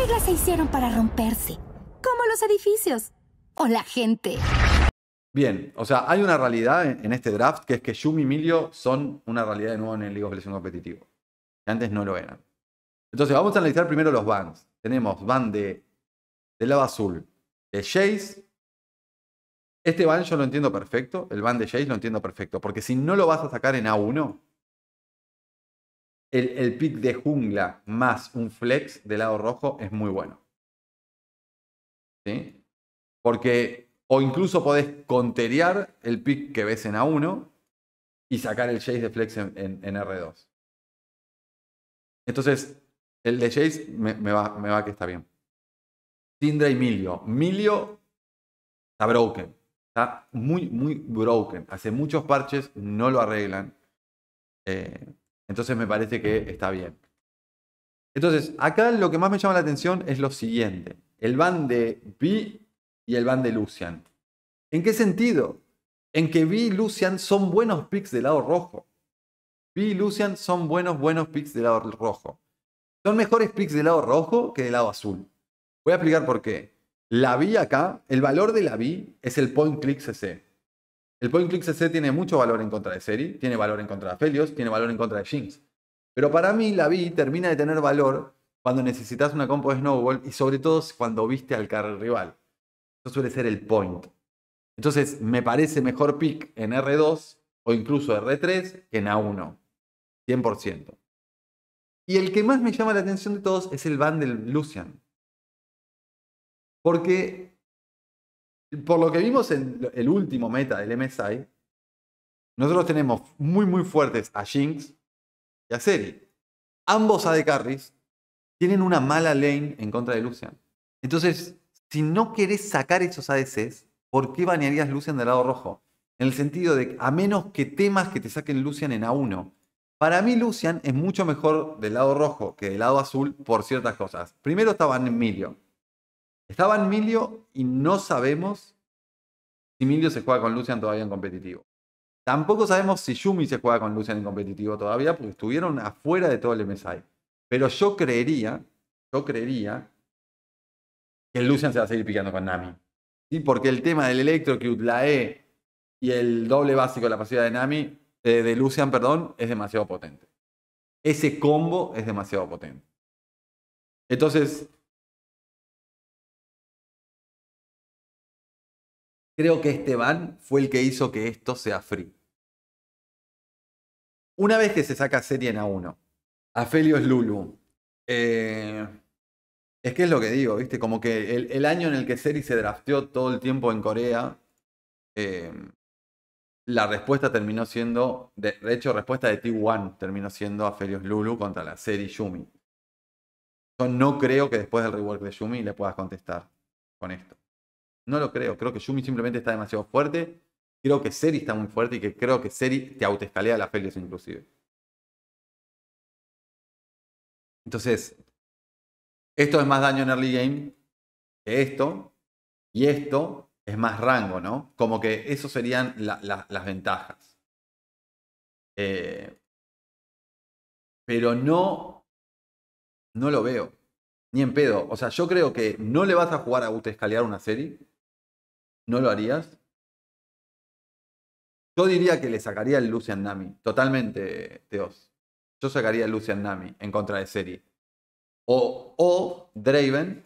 reglas se hicieron para romperse, como los edificios o la gente. Bien, o sea, hay una realidad en este draft que es que Yumi y Emilio son una realidad de nuevo en el League de Legends competitivo. Antes no lo eran. Entonces, vamos a analizar primero los bans. Tenemos ban de, de Lava Azul, de Jace. Este ban yo lo entiendo perfecto. El ban de Jace lo entiendo perfecto. Porque si no lo vas a sacar en A1, el, el pick de jungla más un flex del lado rojo es muy bueno. ¿Sí? Porque, o incluso podés conteriar el pick que ves en A1 y sacar el Jace de flex en, R2. Entonces, el de Jace me, va, me va que está bien. Tindra y Milio. Milio está broken. Está muy, muy broken. Hace muchos parches, no lo arreglan. Eh, entonces me parece que está bien. Entonces, acá lo que más me llama la atención es lo siguiente. El van de Vi y el van de Lucian. ¿En qué sentido? En que Vi y Lucian son buenos picks del lado rojo. Vi y Lucian son buenos, buenos picks del lado rojo. Son mejores picks del lado rojo que del lado azul. Voy a explicar por qué. La Vi acá, el valor de la Vi es el point click CC. El Point Click CC tiene mucho valor en contra de Seri, tiene valor en contra de Felios, tiene valor en contra de Jinx. Pero para mí la vi termina de tener valor cuando necesitas una compo de Snowball y sobre todo cuando viste al carry rival. Eso suele ser el point. Entonces me parece mejor pick en R2 o incluso R3 que en A1. 100%. Y el que más me llama la atención de todos es el Van del Lucian. Porque por lo que vimos en el último meta del MSI, nosotros tenemos muy muy fuertes a Jinx y a Seri. Ambos AD carries tienen una mala lane en contra de Lucian. Entonces, si no querés sacar esos ADCs, ¿por qué banearías Lucian del lado rojo? En el sentido de, a menos que temas que te saquen Lucian en A1. Para mí, Lucian es mucho mejor del lado rojo que del lado azul por ciertas cosas. Primero estaba Emilio. Estaba en Milio y no sabemos si Milio se juega con Lucian todavía en competitivo. Tampoco sabemos si Yumi se juega con Lucian en competitivo todavía, porque estuvieron afuera de todo el MSI. Pero yo creería, yo creería que Lucian se va a seguir picando con Nami. ¿Sí? Porque el tema del Electrocute, la E y el doble básico, de la pasividad de Nami, eh, de Lucian, perdón, es demasiado potente. Ese combo es demasiado potente. Entonces, Creo que Esteban fue el que hizo que esto sea free. Una vez que se saca serie en A1, es Lulu. Eh, es que es lo que digo, ¿viste? Como que el, año en el que Seri se drafteó todo el tiempo en Corea, eh, la respuesta terminó siendo, de, hecho, respuesta de T1 terminó siendo Afelios Lulu contra la Seri Yumi. Yo no creo que después del rework de Yumi le puedas contestar con esto. No lo creo. Creo que Shumi simplemente está demasiado fuerte. Creo que Seri está muy fuerte y que creo que Seri te autoescalea la Felios inclusive. Entonces, esto es más daño en early game que esto. Y esto es más rango, ¿no? Como que eso serían las ventajas. Eh, pero no, no lo veo. Ni en pedo. O sea, yo creo que no le vas a jugar a autoescalear una serie. ¿No lo harías? Yo diría que le sacaría el Lucian Nami. Totalmente, Teos. Yo sacaría el Lucian Nami en contra de serie. O, o Draven.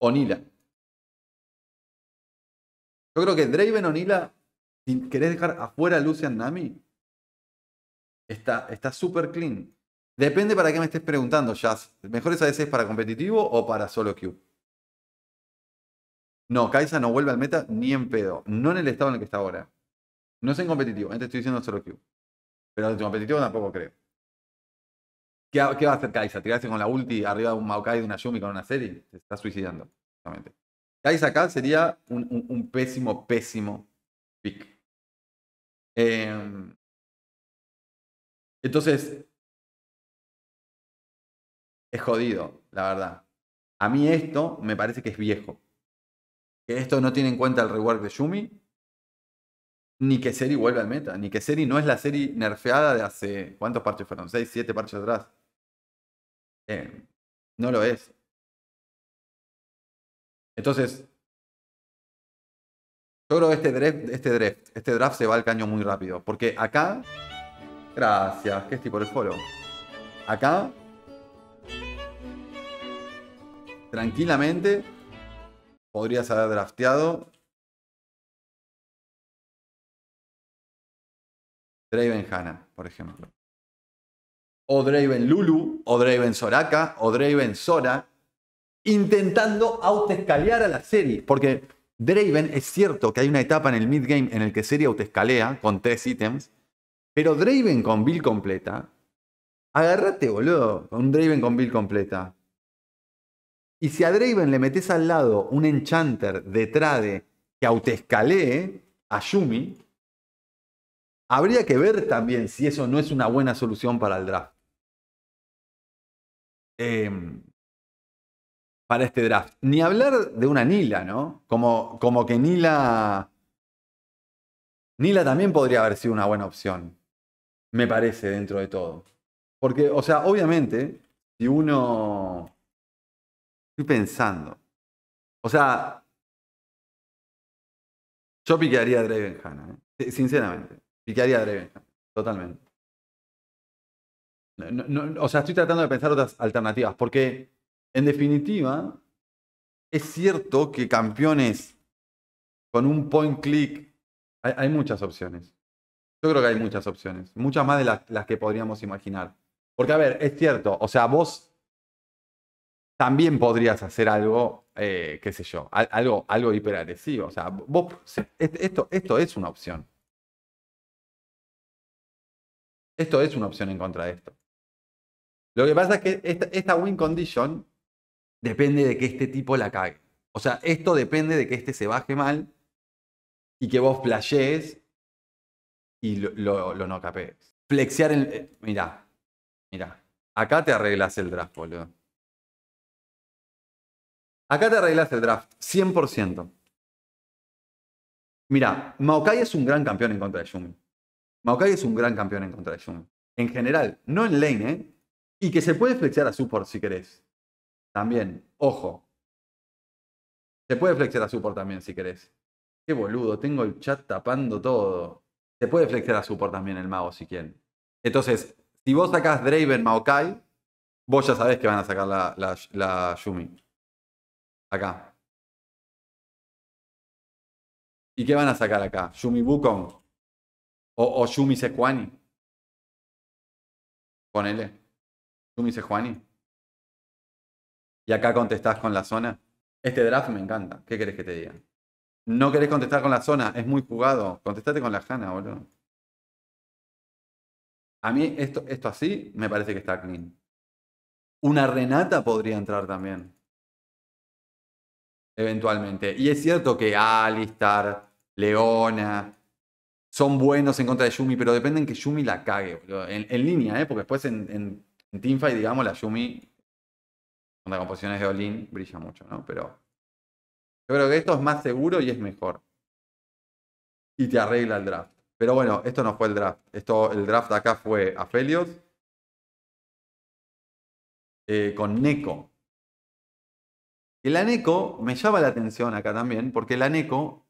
O Nila. Yo creo que Draven o Nila, si querés dejar afuera a Lucian Nami, está súper clean. Depende para qué me estés preguntando, Jazz. ¿Mejores a es para competitivo o para solo queue? No, Kai'Sa no vuelve al meta ni en pedo. No en el estado en el que está ahora. No es en competitivo. Eh, te estoy diciendo solo que, Pero en competitivo tampoco creo. ¿Qué, va a hacer Kai'Sa? ¿Tirarse con la ulti arriba de un Maokai, de una Yumi, con una serie? Se está suicidando. exactamente Kai'Sa acá sería un, pésimo, pésimo pick. Em, entonces, es jodido, la verdad. A mí esto me parece que es viejo que esto no tiene en cuenta el rework de Yumi, ni que Seri vuelva al meta, ni que Seri no es la serie nerfeada de hace. ¿Cuántos parches fueron? seis siete parches atrás? Eh, no lo es. Entonces, yo creo que este draft, este draft, este draft se va al caño muy rápido. Porque acá. Gracias, estoy por el follow. Acá. Tranquilamente podrías haber drafteado. Draven Hanna, por ejemplo. O Draven Lulu, o Draven Soraka, o Draven Sora, intentando autoescalear a la serie. Porque Draven es cierto que hay una etapa en el midgame en el que serie autoescalea con tres ítems. Pero Draven con build completa. Agárrate, boludo, un Draven con build completa. Y si a Draven le metes al lado un enchanter de trade que autoescalee a Yumi, habría que ver también si eso no es una buena solución para el draft. Em, para este draft. Ni hablar de una Nila, ¿no? Como, como que Nila. Nila también podría haber sido una buena opción. Me parece, dentro de todo. Porque, o sea, obviamente, si uno Estoy pensando. O sea, yo piquearía a Draven Hanna, ¿eh? sinceramente. Piquearía a Draven Hanna, totalmente. o sea, estoy tratando de pensar otras alternativas, porque en definitiva, es cierto que campeones con un point click, hay, muchas opciones. Yo creo que hay muchas opciones, muchas más de las que podríamos imaginar. Porque, a ver, es cierto, o sea, vos también podrías hacer algo, eh, qué sé yo, algo, algo hiperagresivo. O sea, esto, esto es una opción. Esto es una opción en contra de esto. Lo que pasa es que esta, win condition depende de que este tipo la cague. O sea, esto depende de que este se baje mal y que vos flashees y lo, no capes. Flexear el. Eh, mira, mira, mirá. Acá te arreglas el draft, boludo. Acá te arreglas el draft, 100%. Mira, Maokai es un gran campeón en contra de Jungmin. Maokai es un gran campeón en contra de Jungmin. En general, no en lane, ¿eh? Y que se puede flexear a support si querés. También, ojo. Se puede flexear a support también si querés. Qué boludo, tengo el chat tapando todo. Se puede flexear a support también el mago si quieren. Entonces, si vos sacás Draven Maokai, vos ya sabés que van a sacar la, la, acá. ¿Y qué van a sacar acá? ¿Yumi Bukong? ¿O, o Yumi Sekwani? Ponele. Yumi Y acá contestás con la zona. Este draft me encanta. ¿Qué querés que te diga? No querés contestar con la zona. Es muy jugado. Contestate con la jana, boludo. A mí esto, esto así me parece que está clean. Una Renata podría entrar también eventualmente. Y es cierto que Alistar, Leona, son buenos en contra de Yumi, pero dependen que Yumi la cague, En, línea, ¿eh? Porque después en, en, Teamfight, digamos, la Yumi, con las composiciones de Olin, brilla mucho, ¿no? Pero yo creo que esto es más seguro y es mejor. Y te arregla el draft. Pero bueno, esto no fue el draft. Esto, el draft acá fue Aphelios Eh, con Neko el ANECO me llama la atención acá también, porque el ANECO...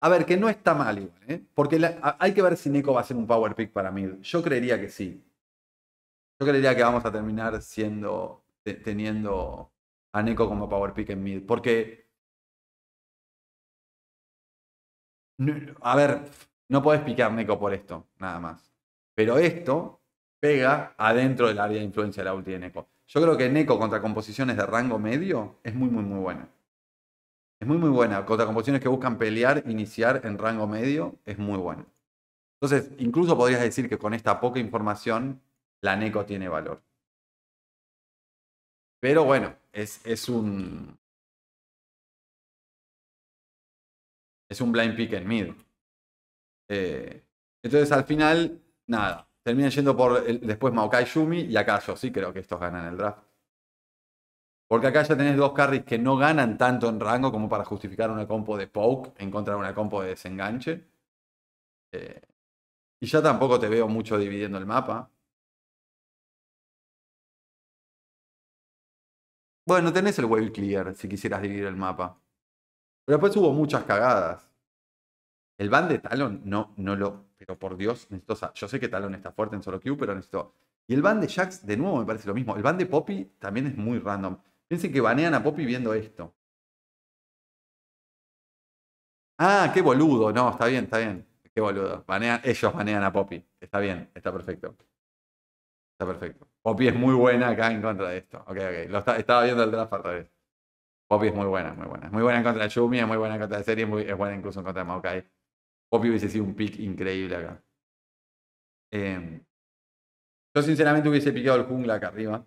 A ver, que no está mal igual, ¿eh? Porque hay que ver si Neco va a ser un power pick para mí. Yo creería que sí. Yo creería que vamos a terminar siendo, teniendo a Neko como power pick en mid. Porque. A ver, no podés picar Neko por esto, nada más. Pero esto pega adentro del área de influencia de la ulti de Neko. Yo creo que Neko contra composiciones de rango medio es muy, muy, muy buena. Es muy, muy buena. Contra composiciones que buscan pelear, iniciar en rango medio, es muy buena. Entonces, incluso podrías decir que con esta poca información, la Neko tiene valor. Pero bueno, es, un. Es un blind pick en mid. Eh, entonces, al final, nada. Terminan yendo por después Maokai Yumi y acá yo sí creo que estos ganan el draft. Porque acá ya tenés dos carries que no ganan tanto en rango como para justificar una compo de poke en contra de una compo de desenganche. Eh, y ya tampoco te veo mucho dividiendo el mapa. Bueno, tenés el wave clear si quisieras dividir el mapa. Pero después hubo muchas cagadas. El ban de Talon no, no lo. Pero por Dios, necesito. yo sé que Talon está fuerte en solo Q pero necesito. Y el ban de Jax, de nuevo, me parece lo mismo. El ban de Poppy también es muy random. Piensen que banean a Poppy viendo esto. Ah, qué boludo. No, está bien, está bien. Qué boludo. Banean, ellos banean a Poppy. Está bien, está perfecto. Está perfecto. Poppy es muy buena acá en contra de esto. Ok, ok. Lo estaba viendo el draft al revés. Poppy es muy buena, muy buena. muy buena en contra de Yumi, es muy buena en contra de Serie, muy, es buena incluso en contra de Maokai. Poppy hubiese sido un pick increíble acá. Em, yo sinceramente hubiese picado el jungla acá arriba.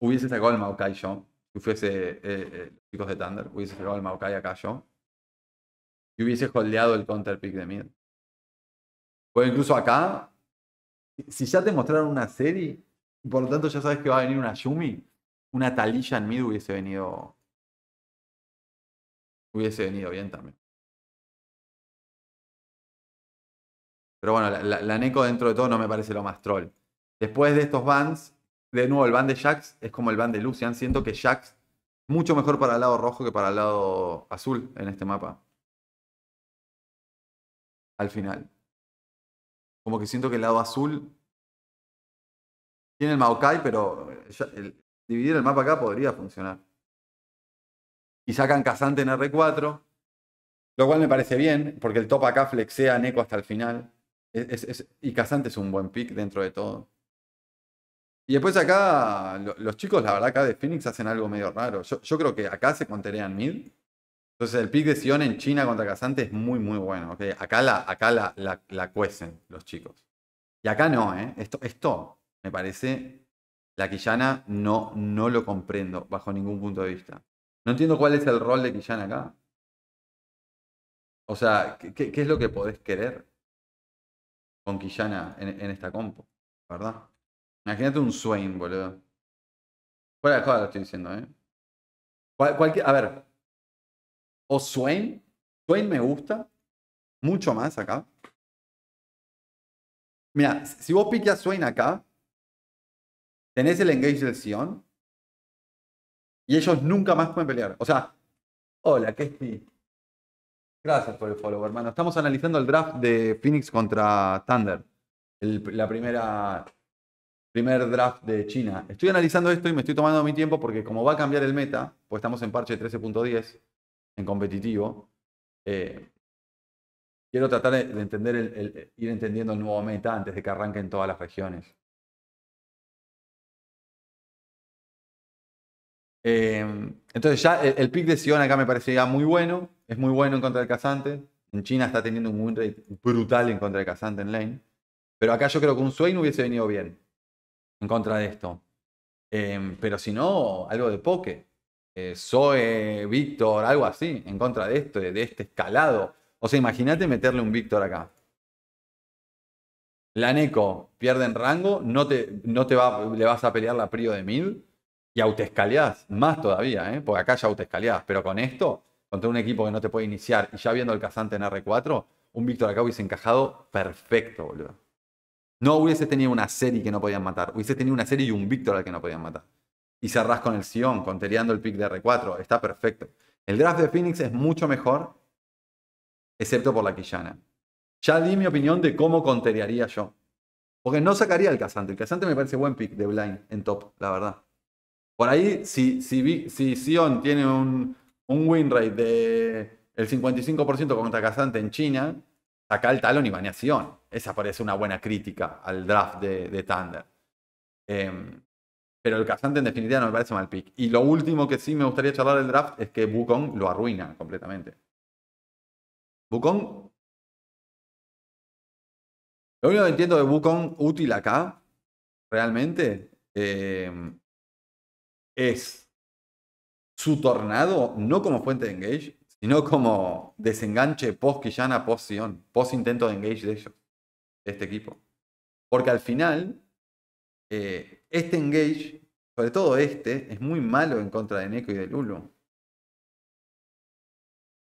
Hubiese sacado el Maokai yo. Si fuese eh, eh, los chicos de Thunder, hubiese sacado el Maokai acá yo. Y hubiese holdeado el counter pick de mid. O incluso acá, si ya te mostraron una serie, y por lo tanto ya sabes que va a venir una Yumi, una talilla en mid hubiese venido. Hubiese venido bien también. Pero bueno, la, Neko dentro de todo no me parece lo más troll. Después de estos bands, de nuevo, el band de Jax es como el band de Lucian. Siento que Jax mucho mejor para el lado rojo que para el lado azul en este mapa. Al final. Como que siento que el lado azul tiene el Maokai, pero dividir el mapa acá podría funcionar. Y sacan Casante en R4, lo cual me parece bien, porque el top acá flexea a Neko hasta el final y Casante es un buen pick dentro de todo. Y después acá, los chicos, la verdad, acá de Phoenix hacen algo medio raro. Yo, creo que acá se conterean mid. Entonces el pick de Sion en China contra Casante es muy, muy bueno. Acá, la, acá la, cuecen los chicos. Y acá no, ¿eh? Esto, esto me parece, la Quillana no, no lo comprendo bajo ningún punto de vista. No entiendo cuál es el rol de Quillana acá. O sea, ¿qué, qué es lo que podés querer? con Quillana en, esta compo, ¿verdad? Imagínate un Swain, boludo. Fuera de joda lo estoy diciendo, ¿eh? a ver. O Swain. Swain me gusta. Mucho más acá. Mira, si vos piqueas Swain acá, tenés el engage del Sion. Y ellos nunca más pueden pelear. O sea, hola, es ti? Gracias por el follow, hermano. Estamos analizando el draft de Phoenix contra Thunder. El, la primera primer draft de China. Estoy analizando esto y me estoy tomando mi tiempo porque como va a cambiar el meta, pues estamos en parche 13.10, en competitivo, eh, quiero tratar de entender el, ir entendiendo el nuevo meta antes de que arranque en todas las regiones. Eh, entonces ya el, pick de Sion acá me parecía muy bueno es muy bueno en contra del cazante. En China está teniendo un win rate brutal en contra del cazante en lane. Pero acá yo creo que un Swain hubiese venido bien en contra de esto. Em, pero si no, algo de poke. Eh, Zoe, Víctor, algo así, en contra de esto, de este escalado. O sea, imagínate meterle un Víctor acá. La Neko pierde en rango, no te, no te va, le vas a pelear la prio de mil y autoescaleás, más todavía, ¿eh? porque acá ya autoescaleás, pero con esto contra un equipo que no te puede iniciar y ya viendo el cazante en R4, un Víctor acá hubiese encajado perfecto, boludo. No hubiese tenido una serie que no podían matar, hubiese tenido una serie y un Víctor al que no podían matar. Y cerrás con el Sion, contereando el pick de R4, está perfecto. El draft de Phoenix es mucho mejor, excepto por la Quillana. Ya di mi opinión de cómo conterearía yo. Porque no sacaría el cazante. El cazante me parece buen pick de Blind en top, la verdad. Por ahí, si, si, si Sion tiene un, un win rate de 55% contra Casante en China, saca el talón y baneación. Esa parece una buena crítica al draft de, Thunder. Em, pero el Casante en definitiva no me parece mal pick. Y lo último que sí me gustaría charlar del draft es que Bukong lo arruina completamente. Bukong. Lo único que entiendo de Bukong útil acá, realmente, em, es su tornado no como fuente de engage, sino como desenganche post-Quillana, post-Sion, post-intento de engage de ellos, de este equipo. Porque al final, eh, este engage, sobre todo este, es muy malo en contra de Neko y de Lulu.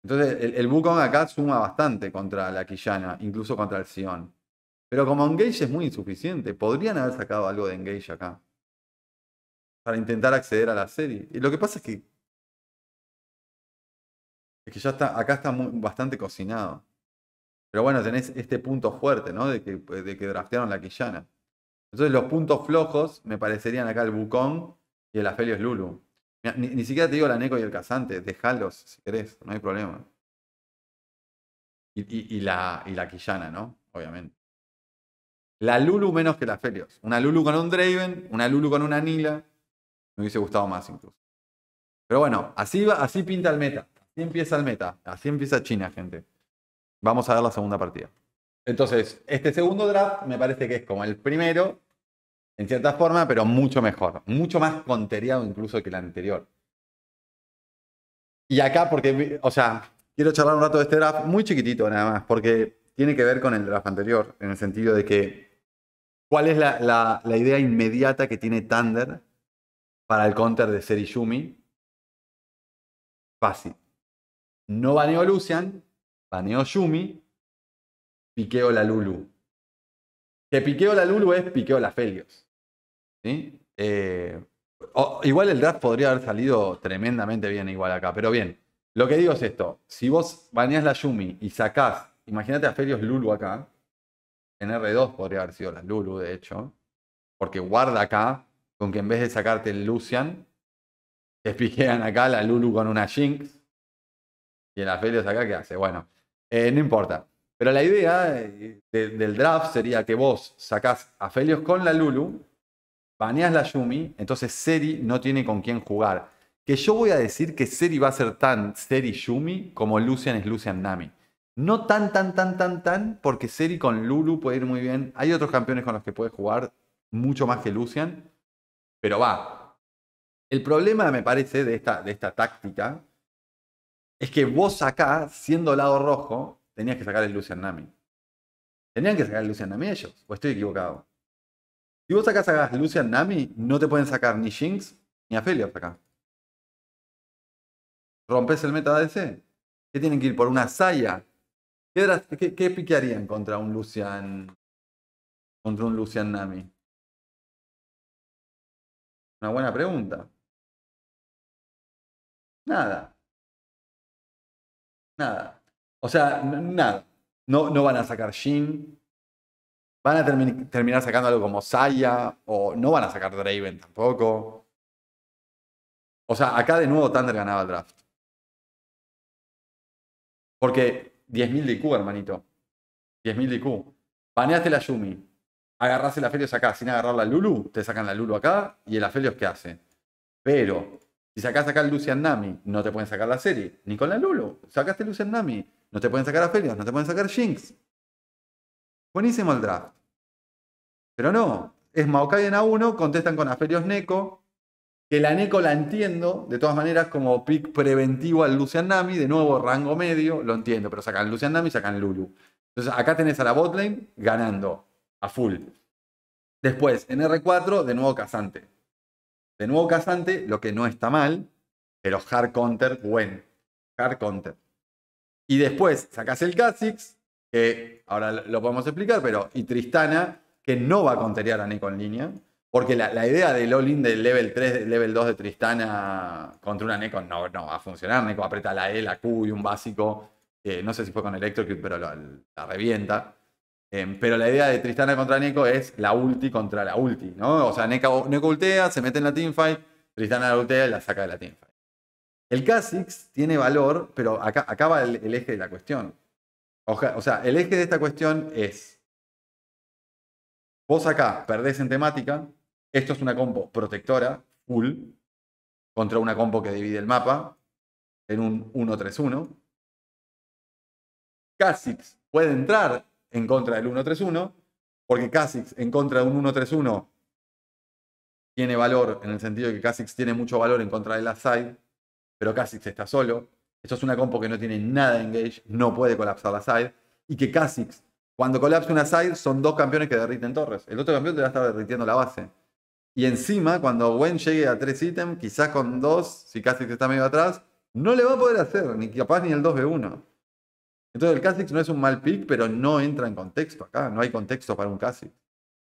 Entonces, el, el acá suma bastante contra la Quillana, incluso contra el Sion. Pero como engage es muy insuficiente, podrían haber sacado algo de engage acá. Para intentar acceder a la serie. Y lo que pasa es que es que ya está, acá está bastante cocinado. Pero bueno, tenés este punto fuerte, ¿no? De que, pues, de que draftearon la Quillana. Entonces los puntos flojos me parecerían acá el Bucón y el Afelios Lulu. Ni, siquiera te digo la Neko y el Casante, dejalos si querés, no hay problema. Y, la, Quillana, ¿no? Obviamente. La Lulu menos que la Felios. Una Lulu con un Draven, una Lulu con una Nila. Me hubiese gustado más incluso. Pero bueno, así, va, así pinta el meta empieza el meta, así empieza China, gente. Vamos a ver la segunda partida. Entonces, este segundo draft me parece que es como el primero, en cierta forma, pero mucho mejor, mucho más conteriado incluso que el anterior. Y acá, porque, o sea, quiero charlar un rato de este draft, muy chiquitito nada más, porque tiene que ver con el draft anterior, en el sentido de que, ¿cuál es la, idea inmediata que tiene Thunder para el counter de Seriyumi? Fácil. No baneó Lucian, baneó Yumi, piqueó la Lulu. Que piqueo la Lulu es piqueo la Felios. Eh, igual el draft podría haber salido tremendamente bien igual acá, pero bien. Lo que digo es esto, si vos baneás la Yumi y sacás, imagínate a Felios Lulu acá, en R2 podría haber sido la Lulu de hecho, porque guarda acá, con que en vez de sacarte el Lucian, te piquean acá la Lulu con una Jinx, y en acá, ¿qué hace? Bueno, eh, no importa. Pero la idea eh, del draft sería que vos sacás a Felios con la Lulu, baneás la Yumi, entonces Seri no tiene con quién jugar. Que yo voy a decir que Seri va a ser tan Seri Yumi como Lucian es Lucian Nami. No tan, tan, tan, tan, tan, porque Seri con Lulu puede ir muy bien. Hay otros campeones con los que puede jugar mucho más que Lucian, pero va. El problema, me parece, de esta, de esta táctica es que vos acá, siendo lado rojo, tenías que sacar el Lucian Nami. Tenían que sacar el Lucian Nami ellos, o estoy equivocado. Si vos acá sacás Lucian Nami, no te pueden sacar ni Jinx ni Aphelios acá. ¿Rompes el meta de ADC? ¿Qué tienen que ir? ¿Por una saya? ¿Qué, qué piquearían contra un Lucian. contra un Lucian Nami? Una buena pregunta. Nada nada. O sea, nada. No, no van a sacar Shin Van a terminar sacando algo como Saya. O no van a sacar Draven tampoco. O sea, acá de nuevo Thunder ganaba el draft. Porque 10.000 de IQ, hermanito. 10.000 de Q. Baneaste la Yumi. Agarraste la Afelios acá sin agarrar la Lulu. Te sacan la Lulu acá. ¿Y el Felios qué hace? Pero si sacás acá Lucian Nami, no te pueden sacar la serie. Ni con la Lulu. Sacaste Lucian Nami. No te pueden sacar a no te pueden sacar Jinx. Buenísimo el draft. Pero no. Es Maokai en A1, contestan con Aferios Neko. Que la Neko la entiendo, de todas maneras, como pick preventivo al Lucian Nami. De nuevo, rango medio, lo entiendo. Pero sacan Lucian Nami, sacan Lulu. Entonces acá tenés a la botlane ganando. A full. Después, en R4, de nuevo Casante. De nuevo casante, lo que no está mal, pero hard counter, bueno. Hard counter. Y después sacas el Kha'Zix, que ahora lo podemos explicar, pero y Tristana, que no va a counterear a Neko en línea. Porque la, idea del all-in del level 3, del level 2 de Tristana contra una Neko no, no va a funcionar. Neko aprieta la E, la Q y un básico. no sé si fue con Electrocute, pero la revienta. Em, pero la idea de Tristana contra Neko es la ulti contra la ulti, ¿no? O sea, Neko, ultea, se mete en la teamfight, Tristana la ultea y la saca de la teamfight. El Kha'Zix tiene valor, pero acá, acaba el, eje de la cuestión. o sea, el eje de esta cuestión es, vos acá perdés en temática, esto es una compo protectora, full, contra una compo que divide el mapa, en un 1-3-1. Kha'Zix puede entrar en contra del 1-3-1, porque Kha'Zix en contra de un 1-3-1 tiene valor, en el sentido de que Kha'Zix tiene mucho valor en contra de la side, pero Kha'Zix está solo. Esto es una compo que no tiene nada de engage, no puede colapsar la side, y que Kha'Zix, cuando colapse una side, son dos campeones que derriten torres. El otro campeón te va a estar derritiendo la base. Y encima, cuando Gwen llegue a tres ítems, quizás con dos, si Kha'Zix está medio atrás, no le va a poder hacer, ni capaz ni el 2v1. Entonces el Kha'Zix no es un mal pick, pero no entra en contexto acá, no hay contexto para un Kha'Zix.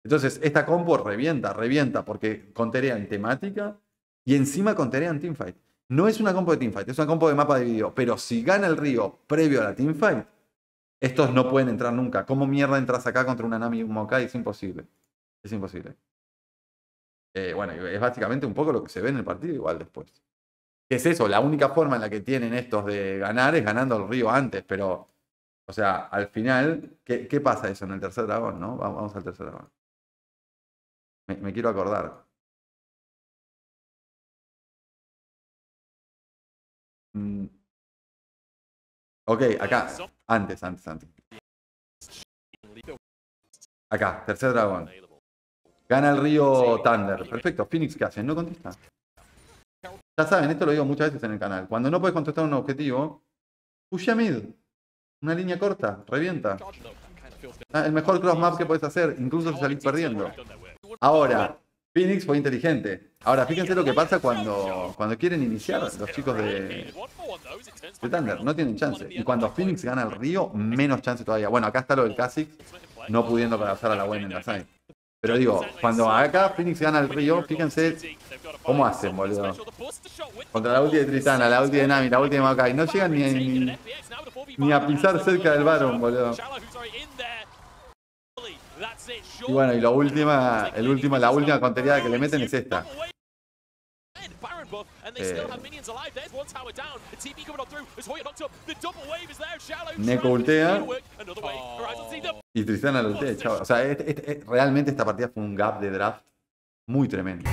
Entonces esta combo revienta, revienta, porque en temática y encima en teamfight. No es una combo de teamfight, es una combo de mapa de video. pero si gana el río previo a la teamfight, estos no pueden entrar nunca. ¿Cómo mierda entras acá contra un Anami y un Mokai? Es imposible. Es imposible. Eh, bueno, es básicamente un poco lo que se ve en el partido igual después es eso, la única forma en la que tienen estos de ganar es ganando el río antes, pero, o sea, al final, ¿qué, pasa eso en el tercer dragón, no? Vamos, al tercer dragón. Me, quiero acordar. Mm. Ok, acá, antes, antes, antes. Acá, tercer dragón. Gana el río Thunder. Perfecto, Phoenix, ¿qué hace? No contesta. Ya saben, esto lo digo muchas veces en el canal. Cuando no puedes contestar un objetivo, push a mid. Una línea corta, revienta. Ah, el mejor cross map que puedes hacer, incluso si salís perdiendo. Ahora, Phoenix fue inteligente. Ahora, fíjense lo que pasa cuando, cuando quieren iniciar los chicos de, Thunder. No tienen chance. Y cuando Phoenix gana el río, menos chance todavía. Bueno, acá está lo del Kha'Zix, no pudiendo colapsar a la buena en la side. Pero digo, cuando acá Phoenix gana el río, fíjense cómo hacen, boludo. Contra la ulti de Tritana, la ulti de Nami, la última de y No llegan ni, ni, a pisar cerca del Baron, boludo. Y bueno, y la última, el última, la última que le meten es esta buff, and they still eh. have minions alive. There's one tower down. The TP coming up through. There's Hoya knocked up. The double wave is there. Shallow. Neko ultea. Another oh. Y Tristana lo ultea, O sea, este, este, realmente esta partida fue un gap de draft muy tremendo.